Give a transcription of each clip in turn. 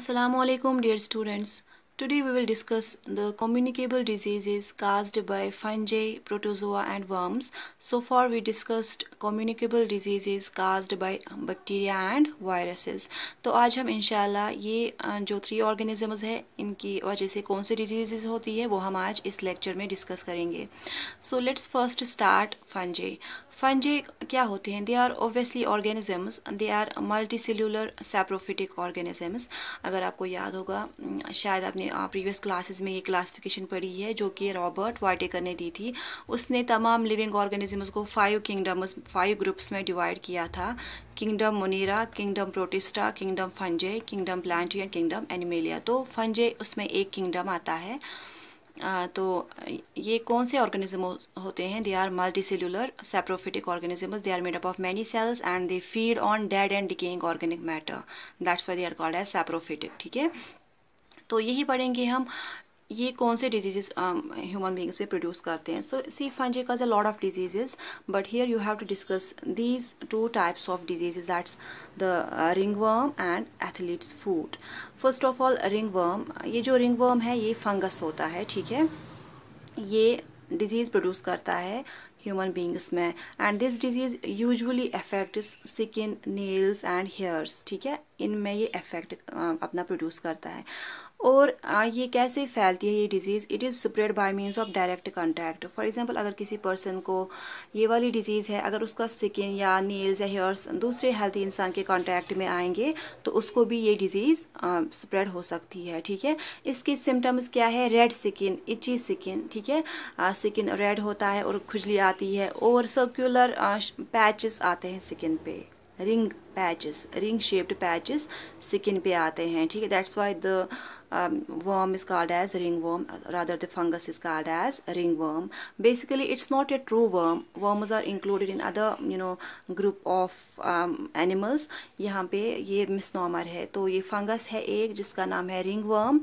assalamu alaikum dear students. Today we will discuss the communicable diseases caused by fungi, protozoa and worms. So far we discussed communicable diseases caused by bacteria and viruses. to aaj hum inshallah ye jo three organisms hai inki wajah se kaun se diseases hoti hai wo hum aaj is lecture mein discuss karenge so let's first start fungi fungi क्या होते हैं they are obviously organisms they are multi cellular saprophytic organisms अगर आपको याद होगा शायद आपने previous classes में ये क्लासिफिकेशन पढ़ी है जो कि रॉबर्ट वाइटेकर ने दी थी उसने तमाम लिविंग ऑर्गेनिजम्स को फाइव किंगडम्स फाइव ग्रुप्स में डिवाइड किया था kingdom monera kingdom protista kingdom fungi kingdom plantae and kingdom animalia तो फंजे उसमें एक किंगडम आता है तो ये कौन से ऑर्गेनिज्म होते हैं they are multi cellular saprophytic organism they are made up of many cells and they feed on dead and decaying organic matter that's why they are called as saprophytic ठीक है तो यही पढ़ेंगे हम ये कौन से डिजीजेज ह्यूमन बींग्स पे प्रोड्यूस करते हैं so see fungi cause a lot of diseases but here you have to discuss these two types of diseases that's the ring worm and athlete's foot first of all ring worm ये जो ring worm है ये fungus होता है ठीक है ये disease produce करता है ह्यूमन बींग्स में and this disease usually affect skin nails and hairs ठीक है इनमें ये इफेक्ट अपना प्रोड्यूस करता है और ये कैसे फैलती है ये disease it is spread by means of direct contact for example अगर किसी पर्सन को ये वाली डिजीज़ है अगर उसका स्किन या नेल्स या हेयर्स दूसरे हेल्थी इंसान के कांटेक्ट में आएंगे तो उसको भी ये डिजीज़ स्प्रेड हो सकती है ठीक है इसके सिम्टम्स क्या है रेड स्किन इची स्किन ठीक है स्किन रेड होता है और खुजली आती है और सर्कुलर पैचेस आते हैं स्किन पे ring patches ring shaped patches skin पे आते हैं ठीक है that's why the worm is called as ring worm rather the fungus is called as ring worm basically it's not a true worm worm are included in other you know group of animals यहाँ पे ये मिसनॉमर है तो ये fungus है एक जिसका नाम है रिंग वर्म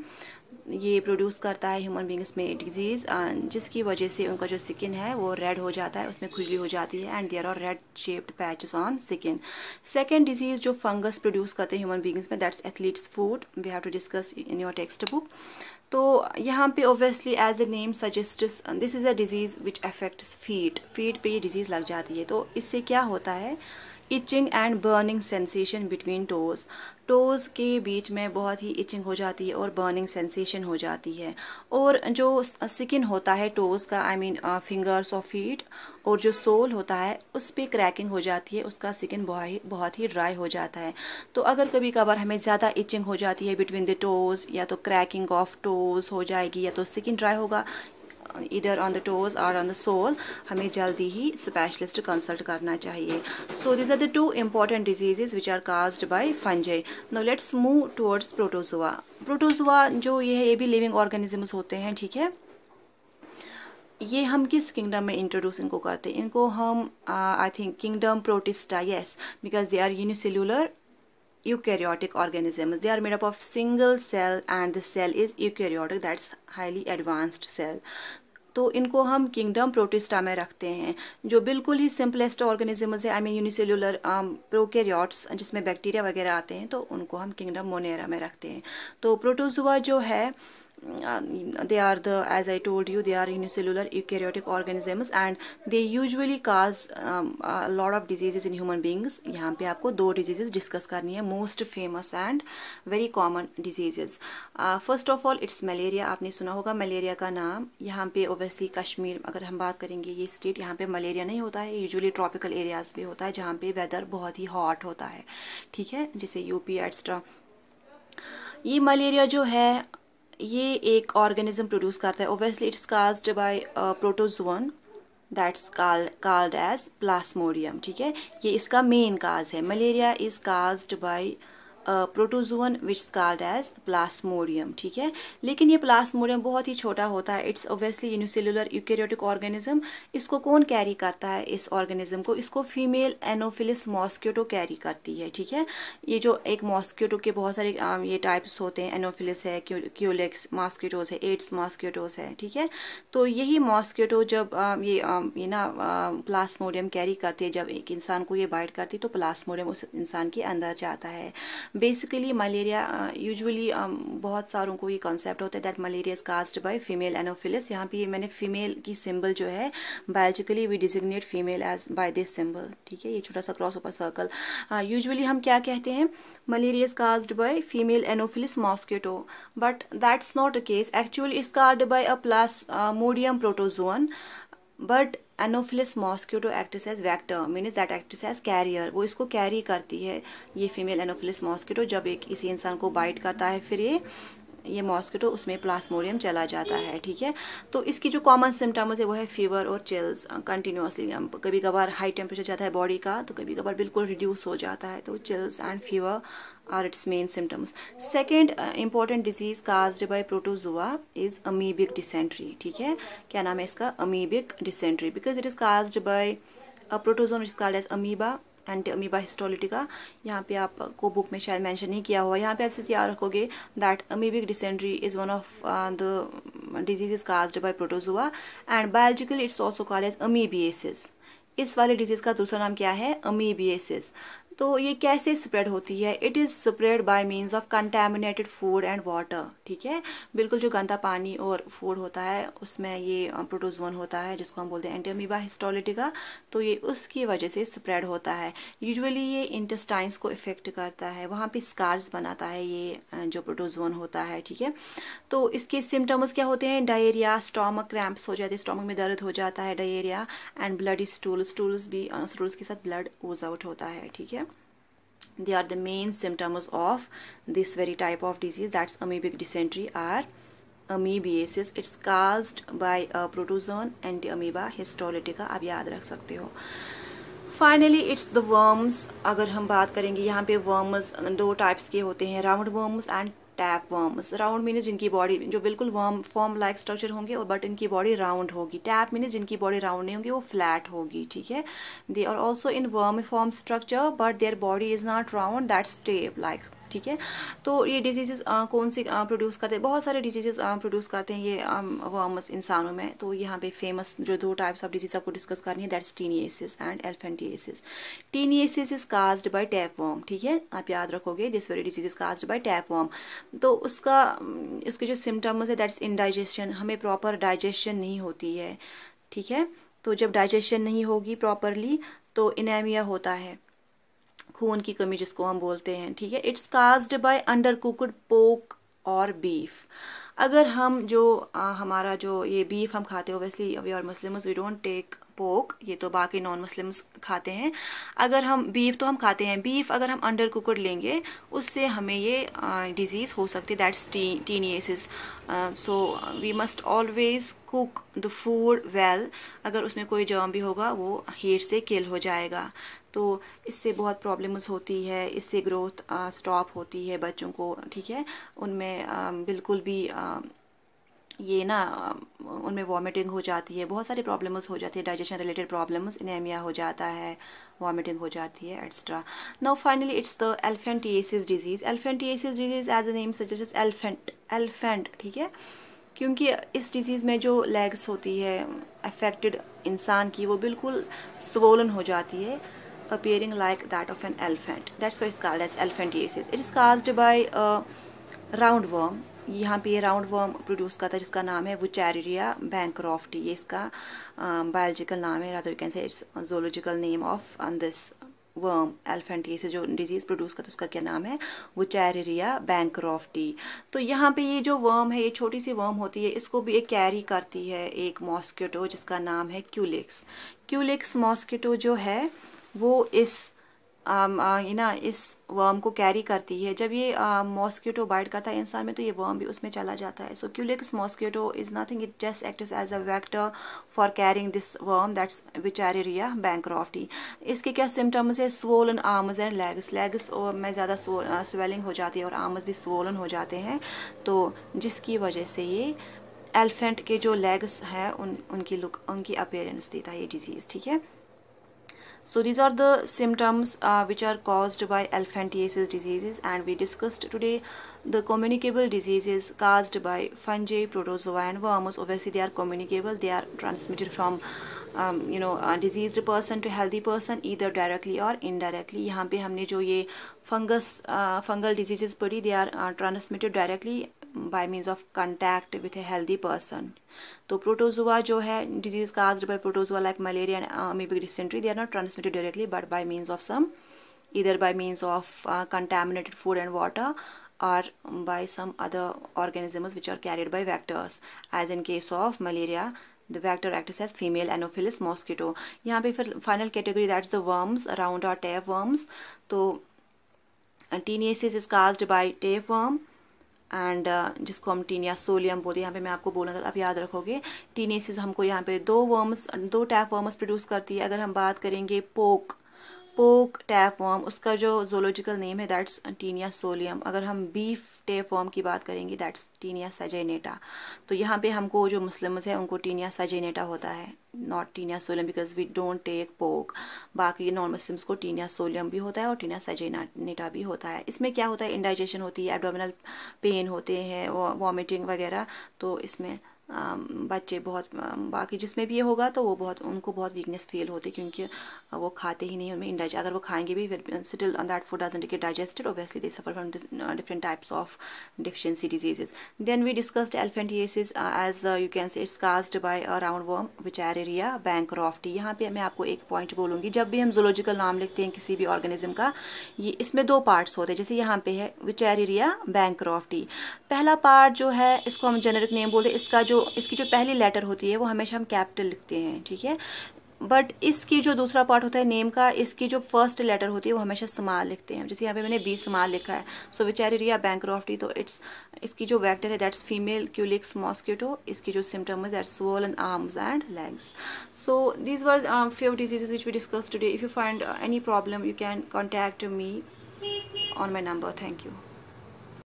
ये प्रोड्यूस करता है ह्यूमन बींग्स में डिजीज़ जिसकी वजह से उनका जो स्किन है वो रेड हो जाता है उसमें खुजली हो जाती है and there are red shaped patch on skin second disease जो फंगस प्रोड्यूस करते हैं ह्यूमन बींग्स में that's athlete's foot we have to discuss in your text book तो यहाँ पे obviously as the name suggest this is a disease which affects feet feet पे ये disease लग जाती है तो इससे क्या होता है itching and burning sensation between toes toes के बीच में बहुत ही इचिंग हो जाती है और बर्निंग सेंसेशन हो जाती है और जो स्किन होता है टोज़ का आई मीन फिंगर्स और फीट और जो सोल होता है उस पर क्रैकिंग हो जाती है उसका स्किन बहुत ही बहुत ही ड्राई हो जाता है तो अगर कभी कभार हमें ज़्यादा इचिंग हो जाती है बिटवीन द टोज़ या तो क्रैकिंग ऑफ टोज़ हो जाएगी या तो स्किन ड्राई होगा इधर ऑन द टोज और ऑन द सोल हमें जल्दी ही स्पेशलिस्ट कंसल्ट करना चाहिए so these are the two important diseases which are caused by fungi no let's move towards protozoa protozoa जो ये है ये भी लिविंग ऑर्गेनिजम्स होते हैं ठीक है ये हम किस किंगडम में इंट्रोड्यूस इनको करते हैं इनको हम I think kingdom protista yes because they are unicellular eukaryotic organisms. They are made up of single cell and the cell is eukaryotic that's highly advanced cell. तो इनको हम किंगडम प्रोटिस्टा में रखते हैं जो बिल्कुल ही सिंपलेस्ट ऑर्गेनिजम्स है I mean unicellular prokaryotes जिसमें बैक्टीरिया वगैरह आते हैं तो उनको हम किंगडम मोनेरा में रखते हैं तो प्रोटोजुआ जो है uh, they are the as i told you they are unicellular eukaryotic organisms and they usually cause um, a lot of diseases in human beings yahan pe aapko do diseases discuss karni hai most famous and very common diseases uh, first of all it's malaria aapne suna hoga malaria ka naam yahan pe obviously kashmir agar hum baat karenge ye state yahan pe malaria nahi hota hai usually tropical areas pe hota hai jahan pe weather bahut hi hot hota hai theek hai jise up etc ये malaria जो है ये एक organism produce करता है obviously it's caused by protozoan that's called as plasmodium ठीक है ये इसका मेन काज है malaria is caused by protozoan which called as plasmodium ठीक है लेकिन ये प्लास्मोडियम बहुत ही छोटा होता है it's obviously unicellular eukaryotic organism इसको कौन कैरी करता है इस ऑर्गेनिज्म को इसको फीमेल एनोफिलिस मॉस्क्यूटो कैरी करती है ठीक है ये जो एक मॉस्क्यूटो के बहुत सारे ये टाइप्स होते हैं एनोफिलिस है क्यूलेक्स मॉस्क्यूटोज है एड्स मॉस्क्यूटोज है ठीक है तो यही मॉस्क्यूटो जब ये ये ना प्लास्मोडियम कैरी करती है जब एक इंसान को ये बाइट करती है तो प्लास्मोडियम उस इंसान के अंदर जाता है बेसिकली मलेरिया यूजुअली बहुत सारों को ये कॉन्सेप्ट होता है that malaria is caused by female anopheles यहाँ पे मैंने फीमेल की सिंबल जो है biologically we designate female as by this symbol ठीक है ये छोटा सा क्रॉस ओपर सर्कल यूजुअली हम क्या कहते हैं malaria is caused by female anopheles mosquito but that's not a case actually is caused by a plasmodium protozoan but anopheles mosquito acts as vector means that acts as carrier वो इसको carry करती है ये female Anopheles mosquito जब एक इसी इंसान को बाइट करता है फिर ये ये मॉस्किटो उसमें प्लास्मोडियम चला जाता है ठीक है तो इसकी जो कॉमन सिम्टम्स है वो है फीवर और चिल्स कंटिन्यूसली कभी कभार हाई टेम्परेचर जाता है बॉडी का तो कभी कभार बिल्कुल रिड्यूस हो जाता है तो chills and fever are its main symptoms second important disease caused by protozoa is amoebic dysentery ठीक है क्या नाम है इसका amoebic dysentery because it is caused by a protozoan is called as amoeba entamoeba histolytica यहाँ पे आपको book में शायद मेंशन नहीं किया हुआ यहाँ पे आपसे याद रखोगे that amoebic dysentery is one of the disease is cause by protozoa and biologically it's also call as amoebiasis इस वाले डिजीज़ का दूसरा नाम क्या है अमीबियसिस तो ये कैसे स्प्रेड होती है it is spread by means of contaminated food and water ठीक है बिल्कुल जो गंदा पानी और फूड होता है उसमें ये प्रोटोजोन होता है जिसको हम बोलते हैं एंटीमीबा हिस्टोलिटिका तो ये उसकी वजह से स्प्रेड होता है यूजुअली ये इंटेस्टाइंस को इफेक्ट करता है वहाँ पे स्कार्स बनाता है ये जो प्रोटोजोन होता है ठीक है तो इसके सिम्टम्स क्या होते हैं डायरिया स्टोमक क्रैम्प्स हो जाते हैं स्टोमक में दर्द हो जाता है diarrhoea and blood stool stools भी स्टूल्स के साथ ब्लड ओज आउट होता है ठीक है they are the main symptoms of this very type of disease that's amoebic dysentery are amoebiasis it's caused by a protozoan antiamoeba histolytica आप याद रख सकते हो फाइनली इट्स द वर्म्स अगर हम बात करेंगे यहाँ पे वर्म्स दो टाइप्स के होते हैं round worms and tape worms round means जिनकी बॉडी जो बिल्कुल वर्म फॉर्म लाइक स्ट्रक्चर होंगे और बट इनकी बॉडी राउंड होगी टैप मीनस जिनकी बॉडी राउंड नहीं होगी वो फ्लैट होगी ठीक है they are also in worm form structure but their body is not round that step like ठीक है तो ये डिजीज़ कौन सी प्रोड्यूस करते हैं बहुत सारे डिजीज़ प्रोड्यूस करते हैं ये वर्म्स इंसानों में तो यहाँ पे फेमस जो दो टाइप्स ऑफ डिजीज़ आपको डिस्कस करनी है that's taeniasis and elephantiasis taeniasis is caused by tape worm ठीक है आप याद रखोगे this very disease is caused by tape worm तो उसका उसके जो सिम्टम्स है दैट्स इनडाइजेशन हमें प्रॉपर डाइजेशन नहीं होती है ठीक है तो जब डाइजेशन नहीं होगी प्रॉपरली तो इनेमिया होता है खून की कमी जिसको हम बोलते हैं ठीक है it's caused by under cooked pork और बीफ अगर हम जो आ, हमारा जो ये बीफ हम खाते हैं obviously we are Muslims we don't take pork ये तो बाकी नॉन मुस्लिम्स खाते हैं अगर हम बीफ तो हम खाते हैं बीफ अगर हम अंडर कुकड लेंगे उससे हमें ये डिजीज़ हो सकती है that's t taeniasis so we must always cook the food well अगर उसमें कोई जर्म भी होगा वो हीट से किल हो जाएगा तो इससे बहुत प्रॉब्लम्स होती है इससे ग्रोथ स्टॉप होती है बच्चों को ठीक है उनमें बिल्कुल भी आ, ये ना उनमें वॉमिटिंग हो जाती है बहुत सारी प्रॉब्लम्स हो जाती है डाइजेशन रिलेटेड प्रॉब्लम्स इनेमिया हो जाता है वॉमिटिंग हो जाती है etcetera now finally it's the elephantiasis disease elephantiasis disease as the name suggest elephant elephant ठीक है क्योंकि इस डिज़ीज़ में जो लेग्स होती है अफेक्टेड इंसान की वो बिल्कुल स्वोलन हो जाती है appearing like that of an elephant. That's why it's called as elephantiasis. It is caused by a roundworm. यहाँ पे ये राउंड वर्म प्रोड्यूस करता है जिसका नाम है वुचैरिया बैंक्रॉफ्टी ये इसका बायोलॉजिकल नाम है rather cancer it's zoological name of this worm elephant ये से जो डिजीज़ प्रोड्यूस करता है उसका क्या नाम है वो चैरिया बैंक्रॉफ्टी तो यहाँ पे ये जो वर्म है ये छोटी सी वर्म होती है इसको भी एक कैरी करती है एक मॉस्किटो जिसका नाम है क्यूलिक्स क्यूलिक्स मॉस्किटो जो है वो इस um, uh, ना इस वर्म को कैरी करती है जब ये मॉस्किटो uh, बाइट करता है इंसान में तो ये वर्म भी उसमें चला जाता है so culex mosquito is nothing it just act as a vector for carrying this worm that's wuchereria bancrofti इसके क्या सिम्टम्स है swollen arms and legs legs में ज़्यादा स्वेलिंग uh, हो जाती है और आर्म्स भी स्वोलन हो जाते हैं तो जिसकी वजह से ये एलिफेंट के जो लेग्स हैं उन उनकी लुक उनकी अपेयरेंस देता है ये डिजीज़ ठीक है So these are the symptoms uh, which are caused by elephantiasis diseases and we discussed today the communicable diseases caused by fungi, protozoa and worms. Obviously they are communicable, they are transmitted from um, you know a diseased person to healthy person either directly or indirectly. yahan pe humne jo ye fungus uh, fungal diseases padi they are uh, transmitted directly by means of contact with a healthy person तो protozoa जो है disease cause by protozoa like malaria and dysentery they are not transmitted directly but by means of some either by means of contaminated food and water or by some other organisms which are carried by vectors as in case of malaria the vector acts as female anopheles mosquito यहाँ पे फिर final category that's the worms around are tape worms तो taeniasis is caused by tape worm and uh, जिसको हम taenia solium बोलते हैं यहाँ पे मैं आपको बोलूँगा आप याद रखोगे टीनेसिस हमको यहाँ पे दो वर्म्स दो टैप वर्म्स प्रोड्यूस करती है अगर हम बात करेंगे पोक पोक टैप उसका जो जोलॉजिकल नेम है दैट्स टीनिया सोलियम अगर हम बीफ टेप की बात करेंगे दैट्स टीनिया सजेनेटा तो यहाँ पे हमको जो मुस्लिम्स हैं उनको टीनिया सजेनेटा होता है not taenia solium because we don't take pork बाकी नॉन मुस्लिम्स को टीनिया सोलियम भी होता है और टीनिया सजेनाटा भी होता है इसमें क्या होता है इंडाइजेशन होती है एबडोमिनल पेन होते हैं वॉमिटिंग वगैरह तो इसमें बच्चे बहुत बाकी जिसमें भी ये होगा तो वो बहुत उनको बहुत वीकनेस फील होती है क्योंकि वो खाते ही नहीं उनमें इंडाइज अगर वो खाएंगे भी फिर still that food doesn't get digested obviously they suffer from different types of deficiency diseases then we discussed elephantiasis as you can say it's caused by around worm wuchereria bancrofti यहाँ पे मैं आपको एक point बोलूँगी जब भी हम zoological नाम लिखते हैं किसी भी ऑर्गेनिज्म का ये इसमें दो पार्ट्स होते हैं जैसे यहाँ पे है विचारेरिया बैंक रॉफ्टी पहला पार्ट जो है इसको हम जेनरिक नेम बोलते हैं इसका जो इसकी जो पहली लेटर होती है वो हमेशा हम कैपिटल लिखते हैं ठीक है बट इसकी जो दूसरा पार्ट होता है नेम का इसकी जो फर्स्ट लेटर होती है वो हमेशा समाल लिखते हैं जैसे यहाँ पे मैंने बी समाल लिखा है सो विचेरिया बैंक्रॉफ्टी तो इट्स इसकी जो वैक्टर है दैट्स फीमेल क्यूलिक्स मॉस्किटो इसकी जो सिम्टम है दैट्स वोल and arms and legs so this were few diseases which we discuss today if you find any problem you can contact me on my number thank you